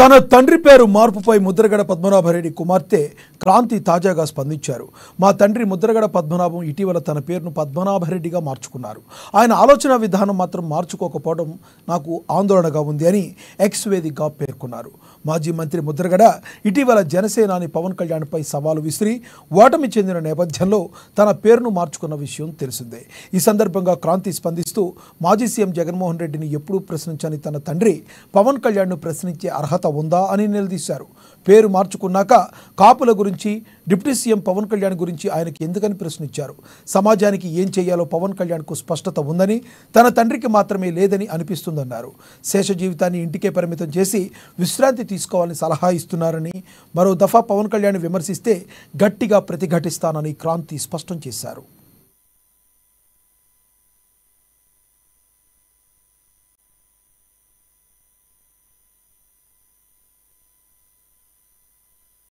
తన తండ్రి పేరు మార్పుపై ముద్రగడ పద్మనాభరెడ్డి కుమార్తె క్రాంతి తాజాగా స్పందించారు మా తండ్రి ముద్రగడ పద్మనాభం ఇటీవల తన పేరును పద్మనాభరెడ్డిగా మార్చుకున్నారు ఆయన ఆలోచన విధానం మాత్రం మార్చుకోకపోవడం నాకు ఆందోళనగా ఉంది అని ఎక్స్ వేదికగా పేర్కొన్నారు మాజీ మంత్రి ముద్రగడ ఇటీవల జనసేనాని పవన్ కళ్యాణ్పై సవాలు విసిరి ఓటమి చెందిన నేపథ్యంలో తన పేరును మార్చుకున్న విషయం తెలిసిందే ఈ సందర్భంగా క్రాంతి స్పందిస్తూ మాజీ సీఎం జగన్మోహన్ రెడ్డిని ఎప్పుడూ ప్రశ్నించని తన తండ్రి పవన్ కళ్యాణ్ను ప్రశ్నించే అర్హత ఉందా అని నిలదీశారు పేరు మార్చుకున్నాక కాపుల గురించి డిప్యూటీ సీఎం పవన్ కళ్యాణ్ గురించి ఆయనకి ఎందుకని ప్రశ్నించారు సమాజానికి ఏం చేయాలో పవన్ కళ్యాణ్కు స్పష్టత ఉందని తన తండ్రికి మాత్రమే లేదని అనిపిస్తుందన్నారు శేష జీవితాన్ని ఇంటికే పరిమితం చేసి విశ్రాంతి తీసుకోవాలని సలహా ఇస్తున్నారని మరో దఫా పవన్ కళ్యాణ్ విమర్శిస్తే గట్టిగా ప్రతిఘటిస్తానని క్రాంతి స్పష్టం చేశారు